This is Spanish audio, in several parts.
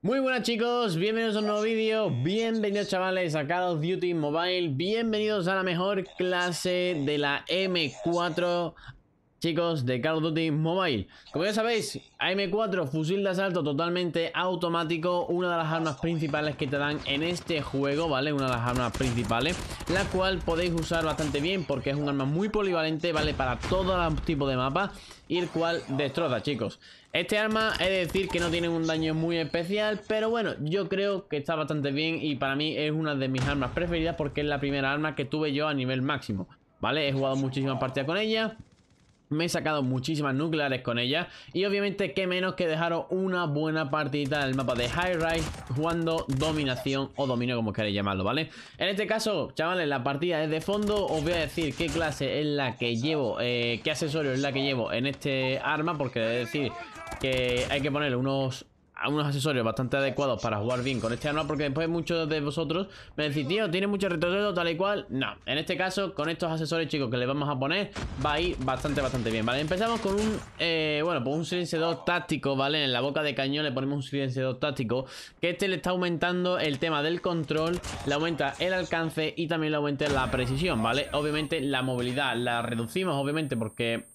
Muy buenas chicos, bienvenidos a un nuevo vídeo, bienvenidos chavales a Call of Duty Mobile, bienvenidos a la mejor clase de la M4 Chicos de Call of Duty Mobile Como ya sabéis, AM4, fusil de asalto totalmente automático Una de las armas principales que te dan en este juego, ¿vale? Una de las armas principales La cual podéis usar bastante bien porque es un arma muy polivalente, ¿vale? Para todo tipo de mapa Y el cual destroza, chicos Este arma, he de decir que no tiene un daño muy especial Pero bueno, yo creo que está bastante bien Y para mí es una de mis armas preferidas Porque es la primera arma que tuve yo a nivel máximo ¿Vale? He jugado muchísimas partidas con ella me he sacado muchísimas nucleares con ella Y obviamente qué menos que dejaros una buena partidita en el mapa de High Rise Jugando dominación o dominio como queréis llamarlo, ¿vale? En este caso, chavales, la partida es de fondo Os voy a decir qué clase es la que llevo eh, Qué accesorio es la que llevo en este arma Porque es decir que hay que ponerle unos a unos accesorios bastante adecuados para jugar bien con este arma porque después muchos de vosotros me decís, tío, tiene mucho retroceso tal y cual. No, en este caso con estos accesorios chicos que le vamos a poner va a ir bastante, bastante bien, ¿vale? Empezamos con un, eh, bueno, pues un silenciador táctico, ¿vale? En la boca de cañón le ponemos un silenciador táctico que este le está aumentando el tema del control, le aumenta el alcance y también le aumenta la precisión, ¿vale? Obviamente la movilidad la reducimos, obviamente porque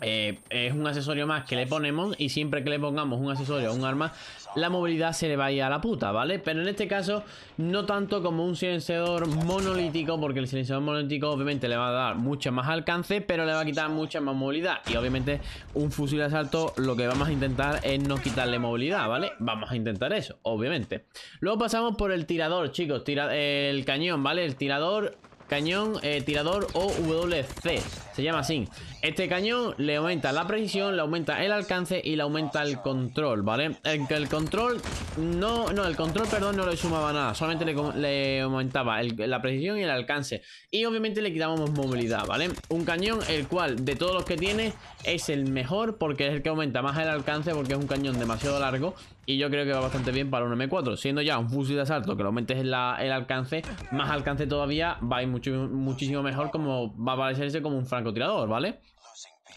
eh, es un accesorio más que le ponemos y siempre que le pongamos un accesorio o un arma, la movilidad se le va a ir a la puta, ¿vale? Pero en este caso, no tanto como un silenciador monolítico, porque el silenciador monolítico obviamente le va a dar mucho más alcance, pero le va a quitar mucha más movilidad. Y obviamente un fusil de asalto lo que vamos a intentar es no quitarle movilidad, ¿vale? Vamos a intentar eso, obviamente. Luego pasamos por el tirador, chicos, el cañón, ¿vale? El tirador Cañón eh, tirador o WC Se llama así Este cañón le aumenta la precisión Le aumenta el alcance y le aumenta el control ¿Vale? El, control No, no, el control, perdón, no le sumaba nada Solamente le, aumentaba la precisión y el alcance Y obviamente le quitábamos movilidad, ¿vale? Un cañón el cual de todos los que tiene Es el mejor porque es el que aumenta más el alcance Porque es un cañón demasiado largo y yo creo que va bastante bien para un M4 Siendo ya un fusil de asalto que lo aumentes en el alcance Más alcance todavía va a ir mucho, muchísimo mejor como va a parecerse como un francotirador, ¿vale?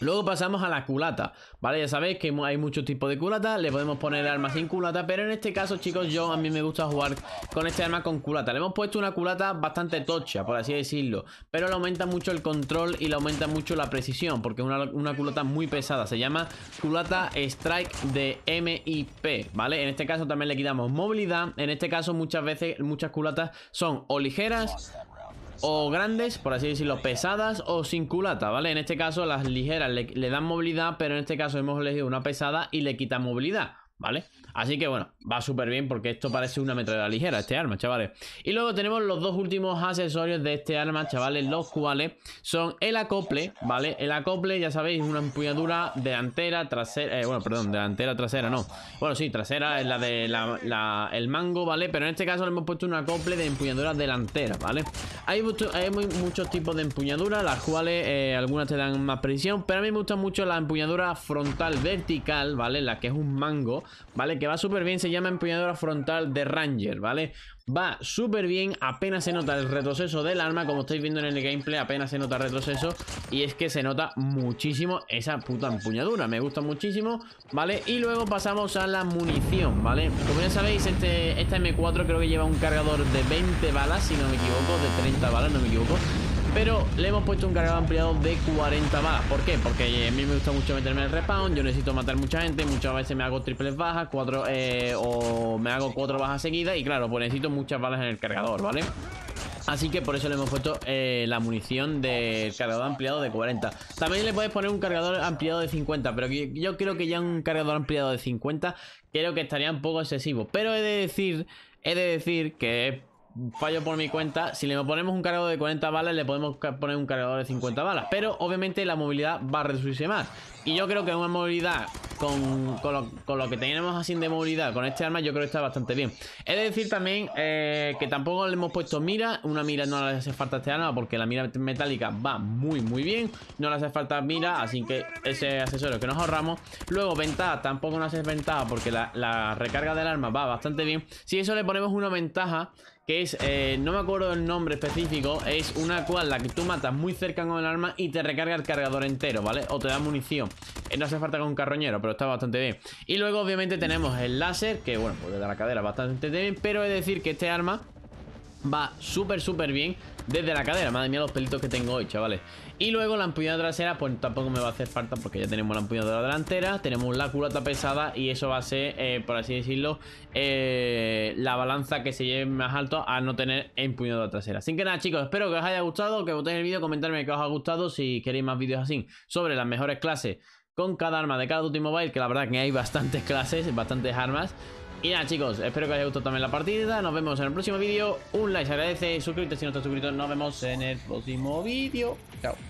Luego pasamos a la culata, ¿vale? Ya sabéis que hay muchos tipos de culata, le podemos poner armas sin culata, pero en este caso, chicos, yo a mí me gusta jugar con este arma con culata. Le hemos puesto una culata bastante tocha, por así decirlo, pero le aumenta mucho el control y le aumenta mucho la precisión, porque es una, culata muy pesada. Se llama culata Strike de MIP, ¿vale? En este caso también le quitamos movilidad, en este caso muchas veces, muchas culatas son o ligeras o grandes, por así decirlo, pesadas o sin culata, ¿vale? En este caso las ligeras le, dan movilidad, pero en este caso hemos elegido una pesada y le quita movilidad, ¿vale? vale Así que bueno, va súper bien porque esto parece una metralla ligera, este arma, chavales. Y luego tenemos los dos últimos accesorios de este arma, chavales, los cuales son el acople, ¿vale? El acople, ya sabéis, una empuñadura delantera, trasera, eh, bueno, perdón, delantera, trasera, no. Bueno, sí, trasera es la de el mango, ¿vale? Pero en este caso le hemos puesto un acople de empuñadura delantera, ¿vale? Hay, muchos tipos de empuñadura, las cuales eh, algunas te dan más precisión, pero a mí me gusta mucho la empuñadura frontal vertical, ¿vale? La que es un mango, ¿vale? Que va súper bien, se llama empuñadura frontal de Ranger, ¿vale? Va súper bien, apenas se nota el retroceso del arma, como estáis viendo en el gameplay, apenas se nota el retroceso y es que se nota muchísimo esa puta empuñadura, me gusta muchísimo, ¿vale? Y luego pasamos a la munición, ¿vale? Como ya sabéis, este, esta M4 creo que lleva un cargador de 20 balas, si no me equivoco, de 30 balas, no me equivoco pero le hemos puesto un cargador ampliado de 40 balas ¿Por qué? Porque eh, a mí me gusta mucho meterme en el respawn Yo necesito matar mucha gente Muchas veces me hago triples bajas cuatro, eh, O me hago cuatro bajas seguidas Y claro, pues necesito muchas balas en el cargador, ¿vale? Así que por eso le hemos puesto eh, la munición del cargador ampliado de 40 También le puedes poner un cargador ampliado de 50 Pero yo, creo que ya un cargador ampliado de 50 Creo que estaría un poco excesivo Pero he de decir, he de decir que fallo por mi cuenta. Si le ponemos un cargador de 40 balas, le podemos poner un cargador de 50 balas. Pero obviamente la movilidad va a reducirse más. Y yo creo que una movilidad con, lo, que tenemos así de movilidad con este arma, yo creo que está bastante bien. He de decir también eh, que tampoco le hemos puesto mira. Una mira no le hace falta a este arma porque la mira metálica va muy, muy bien. No le hace falta mira, así que ese accesorio que nos ahorramos. Luego, ventaja, tampoco nos hace ventaja porque la, recarga del arma va bastante bien. Si eso le ponemos una ventaja que es, eh, no me acuerdo el nombre específico, es una cual la que tú matas muy cerca con el arma y te recarga el cargador entero, ¿vale? O te da munición. Eh, no hace falta con un carroñero, pero está bastante bien Y luego obviamente tenemos el láser Que bueno, pues desde la cadera bastante bien Pero es decir que este arma va súper súper bien desde la cadera Madre mía los pelitos que tengo hoy, chavales Y luego la empuñadura trasera pues tampoco me va a hacer falta Porque ya tenemos la empuñadura delantera Tenemos la culata pesada Y eso va a ser, eh, por así decirlo eh, la balanza que se lleve más alto a no tener empuñadura trasera. Sin que nada, chicos, espero que os haya gustado, que votéis el vídeo, comentarme que os ha gustado si queréis más vídeos así sobre las mejores clases con cada arma de cada último Mobile, que la verdad que hay bastantes clases, bastantes armas. Y nada chicos, espero que os haya gustado también la partida, nos vemos en el próximo vídeo, un like se agradece, suscríbete si no estás suscrito, nos vemos en el próximo vídeo, chao.